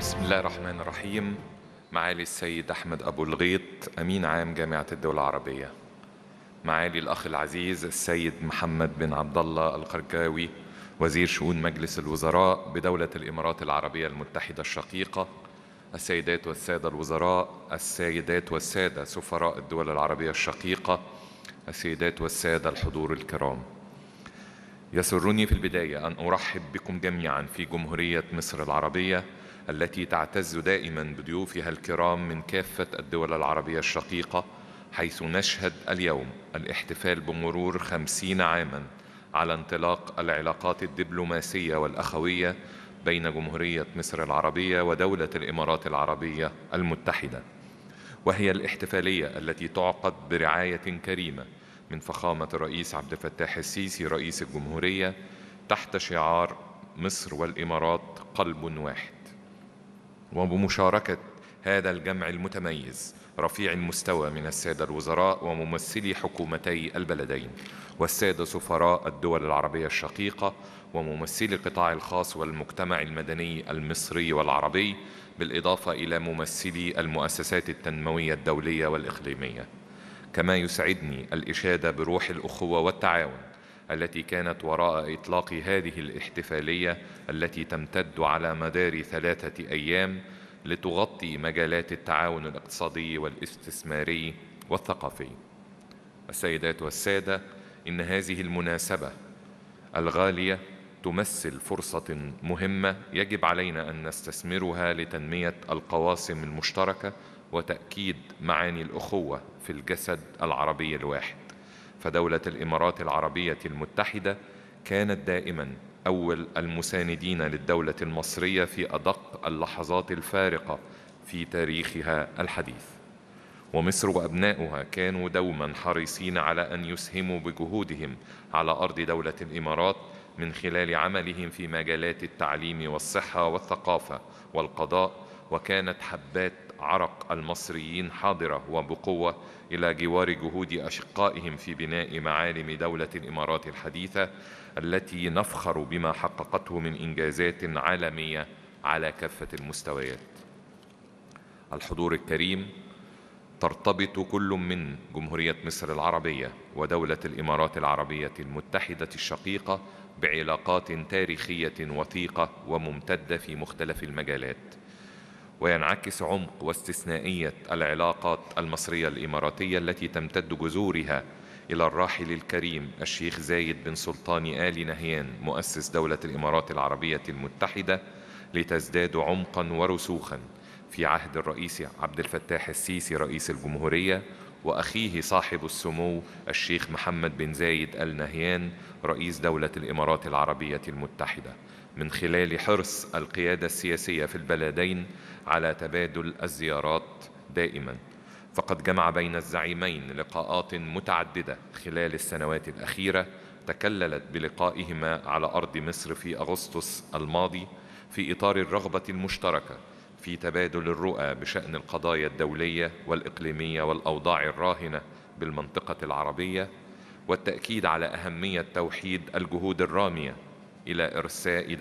بسم الله الرحمن الرحيم معالي السيد أحمد أبو الغيط أمين عام جامعة الدول العربية معالي الأخ العزيز السيد محمد بن عبد الله القرقاوي وزير شؤون مجلس الوزراء بدولة الإمارات العربية المتحدة الشقيقة السيدات والسادة الوزراء السيدات والسادة سفراء الدول العربية الشقيقة السيدات والسادة الحضور الكرام يسرني في البداية أن أرحب بكم جميعا في جمهورية مصر العربية التي تعتز دائما بضيوفها الكرام من كافة الدول العربية الشقيقة حيث نشهد اليوم الاحتفال بمرور خمسين عاماً على انطلاق العلاقات الدبلوماسية والأخوية بين جمهورية مصر العربية ودولة الإمارات العربية المتحدة وهي الاحتفالية التي تعقد برعاية كريمة من فخامة الرئيس عبد الفتاح السيسي رئيس الجمهورية تحت شعار مصر والإمارات قلب واحد وبمشاركة هذا الجمع المتميز رفيع المستوى من السادة الوزراء وممثلي حكومتي البلدين والسادة سفراء الدول العربية الشقيقة وممثلي القطاع الخاص والمجتمع المدني المصري والعربي بالإضافة إلى ممثلي المؤسسات التنموية الدولية والإقليمية كما يسعدني الإشادة بروح الأخوة والتعاون التي كانت وراء إطلاق هذه الاحتفالية التي تمتد على مدار ثلاثة أيام لتغطي مجالات التعاون الاقتصادي والاستثماري والثقافي السيدات والسادة إن هذه المناسبة الغالية تمثل فرصة مهمة يجب علينا أن نستثمرها لتنمية القواسم المشتركة وتأكيد معاني الأخوة في الجسد العربي الواحد فدولة الإمارات العربية المتحدة كانت دائما أول المساندين للدولة المصرية في أدق اللحظات الفارقة في تاريخها الحديث ومصر وأبناؤها كانوا دوما حريصين على أن يسهموا بجهودهم على أرض دولة الإمارات من خلال عملهم في مجالات التعليم والصحة والثقافة والقضاء وكانت حبات عرق المصريين حاضرة وبقوة إلى جوار جهود أشقائهم في بناء معالم دولة الإمارات الحديثة التي نفخر بما حققته من إنجازات عالمية على كافة المستويات الحضور الكريم ترتبط كل من جمهورية مصر العربية ودولة الإمارات العربية المتحدة الشقيقة بعلاقات تاريخية وثيقة وممتدة في مختلف المجالات وينعكس عمق واستثنائية العلاقات المصرية الإماراتية التي تمتد جذورها إلى الراحل الكريم الشيخ زايد بن سلطان آل نهيان مؤسس دولة الإمارات العربية المتحدة لتزداد عمقا ورسوخا في عهد الرئيس عبد الفتاح السيسي رئيس الجمهورية وأخيه صاحب السمو الشيخ محمد بن زايد آل نهيان رئيس دولة الإمارات العربية المتحدة من خلال حرص القيادة السياسية في البلدين على تبادل الزيارات دائما فقد جمع بين الزعيمين لقاءات متعددة خلال السنوات الأخيرة تكللت بلقائهما على أرض مصر في أغسطس الماضي في إطار الرغبة المشتركة في تبادل الرؤى بشأن القضايا الدولية والإقليمية والأوضاع الراهنة بالمنطقة العربية والتأكيد على أهمية توحيد الجهود الرامية إلى إرساء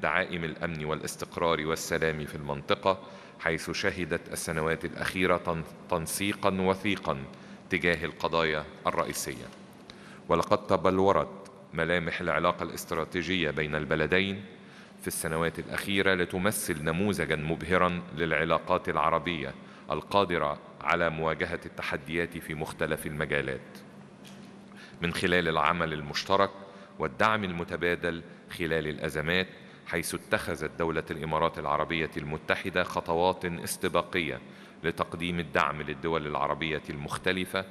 دعائم الأمن والاستقرار والسلام في المنطقة حيث شهدت السنوات الأخيرة تنسيقا وثيقا تجاه القضايا الرئيسية ولقد تبلورت ملامح العلاقة الاستراتيجية بين البلدين في السنوات الأخيرة لتمثل نموذجا مبهرا للعلاقات العربية القادرة على مواجهة التحديات في مختلف المجالات من خلال العمل المشترك والدعم المتبادل خلال الأزمات حيث اتخذت دولة الإمارات العربية المتحدة خطوات استباقية لتقديم الدعم للدول العربية المختلفة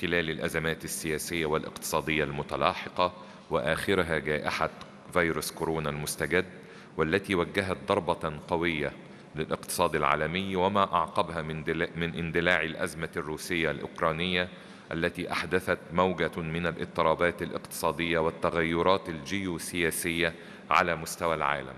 خلال الأزمات السياسية والاقتصادية المتلاحقة وآخرها جائحة فيروس كورونا المستجد والتي وجهت ضربة قوية للاقتصاد العالمي وما أعقبها من, اندلاع الأزمة الروسية الأوكرانية التي أحدثت موجة من الاضطرابات الاقتصادية والتغيرات الجيوسياسية على مستوى العالم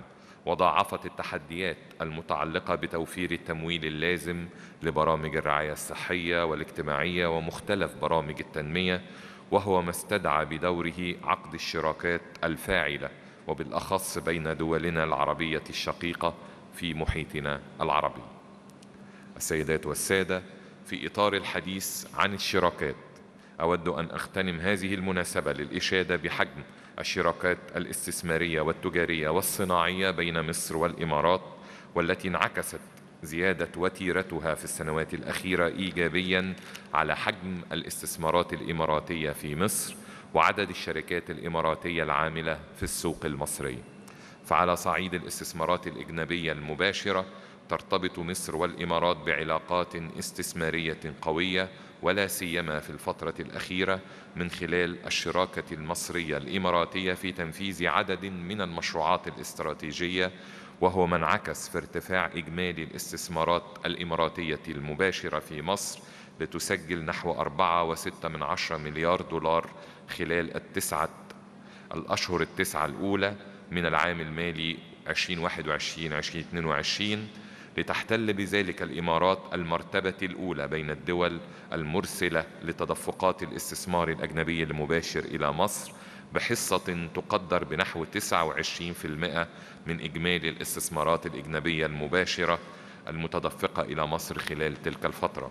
وضاعفت التحديات المتعلقة بتوفير التمويل اللازم لبرامج الرعاية الصحية والاجتماعية ومختلف برامج التنمية وهو ما استدعى بدوره عقد الشراكات الفاعلة وبالأخص بين دولنا العربية الشقيقة في محيطنا العربي السيدات والسادة في إطار الحديث عن الشراكات أود أن أختنم هذه المناسبة للإشادة بحجم الشراكات الاستثمارية والتجارية والصناعية بين مصر والإمارات والتي انعكست زيادة وتيرتها في السنوات الأخيرة إيجابياً على حجم الاستثمارات الإماراتية في مصر وعدد الشركات الإماراتية العاملة في السوق المصري. فعلى صعيد الاستثمارات الأجنبية المباشرة ترتبط مصر والإمارات بعلاقات استثمارية قوية ولا سيما في الفترة الأخيرة من خلال الشراكة المصرية الإماراتية في تنفيذ عدد من المشروعات الاستراتيجية وهو ما انعكس في ارتفاع إجمالي الاستثمارات الإماراتية المباشرة في مصر لتسجل نحو 4.6 من عشرة مليار دولار خلال التسعة الأشهر التسعة الأولى من العام المالي 2021 2022 لتحتل بذلك الإمارات المرتبة الأولى بين الدول المرسلة لتدفقات الاستثمار الأجنبي المباشر إلى مصر بحصة تقدر بنحو 29% من إجمالي الاستثمارات الأجنبية المباشرة المتدفقة إلى مصر خلال تلك الفترة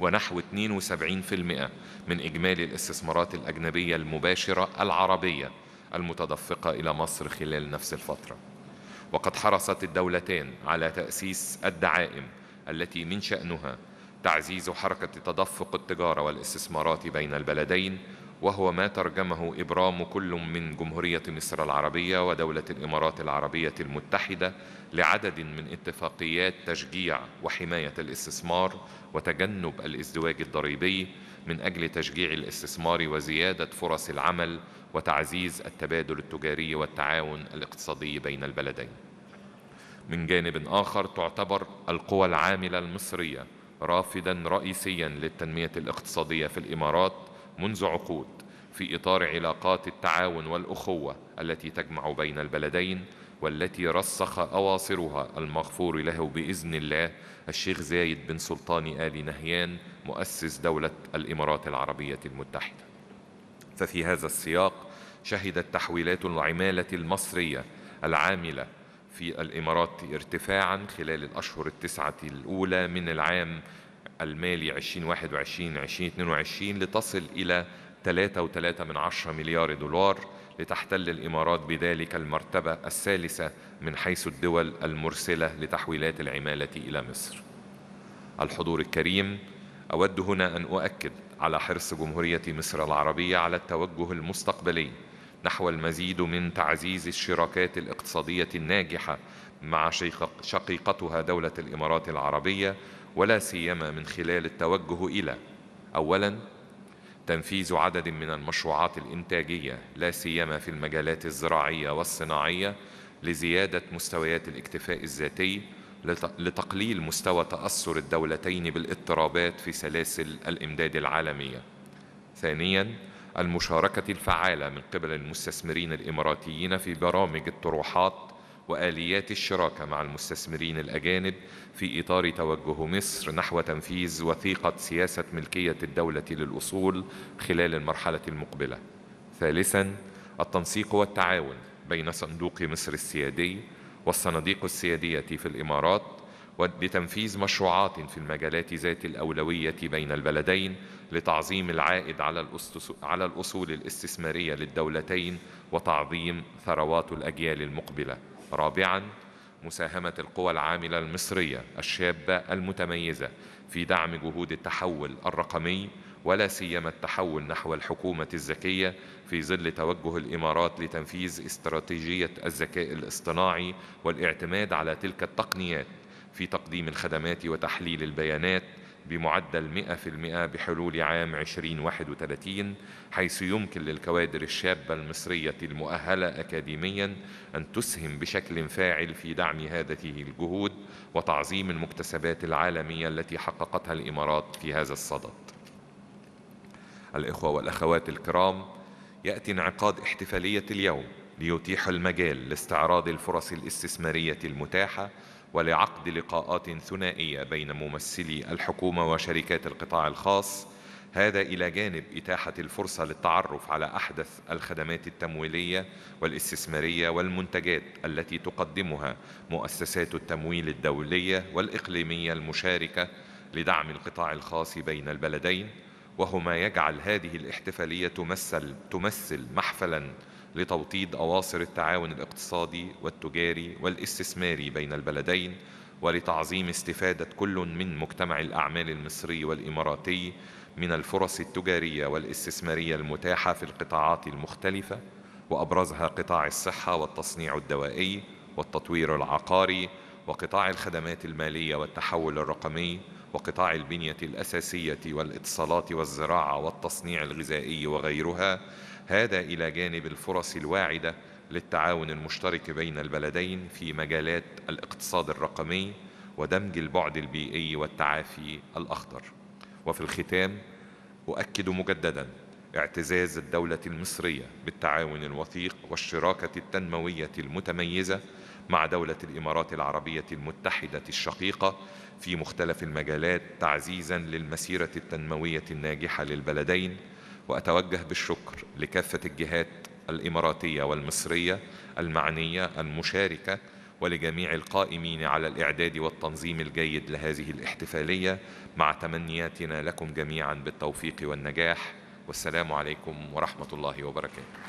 ونحو 72% من إجمالي الاستثمارات الأجنبية المباشرة العربية المتدفقة إلى مصر خلال نفس الفترة وقد حرصت الدولتان على تأسيس الدعائم التي من شأنها تعزيز حركة تدفق التجارة والاستثمارات بين البلدين وهو ما ترجمه إبرام كل من جمهورية مصر العربية ودولة الإمارات العربية المتحدة لعدد من اتفاقيات تشجيع وحماية الاستثمار وتجنب الازدواج الضريبي من أجل تشجيع الاستثمار وزيادة فرص العمل وتعزيز التبادل التجاري والتعاون الاقتصادي بين البلدين. من جانب آخر تعتبر القوى العاملة المصرية رافدا رئيسيا للتنمية الاقتصادية في الإمارات منذ عقود في إطار علاقات التعاون والأخوة التي تجمع بين البلدين والتي رسخ أواصرها المغفور له بإذن الله الشيخ زايد بن سلطان آل نهيان مؤسس دولة الإمارات العربية المتحدة ففي هذا السياق شهدت تحويلات العمالة المصرية العاملة في الإمارات ارتفاعا خلال الأشهر التسعة الأولى من العام المالي 2021 2022 لتصل إلى 3.3 من عشرة مليار دولار لتحتل الإمارات بذلك المرتبة الثالثة من حيث الدول المرسلة لتحويلات العمالة إلى مصر الحضور الكريم أود هنا أن أؤكد على حرص جمهورية مصر العربية على التوجه المستقبلي نحو المزيد من تعزيز الشراكات الاقتصادية الناجحة مع شقيقتها دولة الإمارات العربية ولا سيما من خلال التوجه إلى أولاً تنفيذ عدد من المشروعات الإنتاجية لا سيما في المجالات الزراعية والصناعية لزيادة مستويات الاكتفاء الذاتي لتقليل مستوى تأثر الدولتين بالاضطرابات في سلاسل الإمداد العالمية. ثانياً المشاركة الفعالة من قبل المستثمرين الإماراتيين في برامج الطروحات وآليات الشراكة مع المستثمرين الأجانب في إطار توجه مصر نحو تنفيذ وثيقة سياسة ملكية الدولة للأصول خلال المرحلة المقبلة. ثالثاً التنسيق والتعاون بين صندوق مصر السيادي والصناديق السيادية في الإمارات لتنفيذ مشروعات في المجالات ذات الأولوية بين البلدين لتعظيم العائد على الأصول الاستثمارية للدولتين وتعظيم ثروات الأجيال المقبلة رابعاً مساهمة القوى العاملة المصرية الشابة المتميزة في دعم جهود التحول الرقمي ولا سيما التحول نحو الحكومة الذكية في ظل توجه الإمارات لتنفيذ استراتيجية الذكاء الاصطناعي والاعتماد على تلك التقنيات في تقديم الخدمات وتحليل البيانات بمعدل 100% بحلول عام 2031 حيث يمكن للكوادر الشابة المصرية المؤهلة أكاديميا أن تسهم بشكل فاعل في دعم هذه الجهود وتعظيم المكتسبات العالمية التي حققتها الإمارات في هذا الصدد الإخوة والأخوات الكرام يأتي انعقاد احتفالية اليوم ليتيح المجال لاستعراض الفرص الاستثمارية المتاحة ولعقد لقاءات ثنائية بين ممثلي الحكومة وشركات القطاع الخاص هذا إلى جانب إتاحة الفرصة للتعرف على أحدث الخدمات التمويلية والاستثمارية والمنتجات التي تقدمها مؤسسات التمويل الدولية والإقليمية المشاركة لدعم القطاع الخاص بين البلدين وهما يجعل هذه الاحتفالية تمثل, تمثل محفلاً لتوطيد أواصر التعاون الاقتصادي والتجاري والاستثماري بين البلدين ولتعظيم استفادة كل من مجتمع الأعمال المصري والإماراتي من الفرص التجارية والاستثمارية المتاحة في القطاعات المختلفة وأبرزها قطاع الصحة والتصنيع الدوائي والتطوير العقاري وقطاع الخدمات المالية والتحول الرقمي وقطاع البنية الأساسية والاتصالات والزراعة والتصنيع الغذائي وغيرها هذا إلى جانب الفرص الواعدة للتعاون المشترك بين البلدين في مجالات الاقتصاد الرقمي ودمج البعد البيئي والتعافي الأخضر وفي الختام أؤكد مجدداً اعتزاز الدولة المصرية بالتعاون الوثيق والشراكة التنموية المتميزة مع دولة الإمارات العربية المتحدة الشقيقة في مختلف المجالات تعزيزاً للمسيرة التنموية الناجحة للبلدين وأتوجه بالشكر لكافة الجهات الإماراتية والمصرية المعنية المشاركة ولجميع القائمين على الإعداد والتنظيم الجيد لهذه الاحتفالية مع تمنياتنا لكم جميعا بالتوفيق والنجاح والسلام عليكم ورحمة الله وبركاته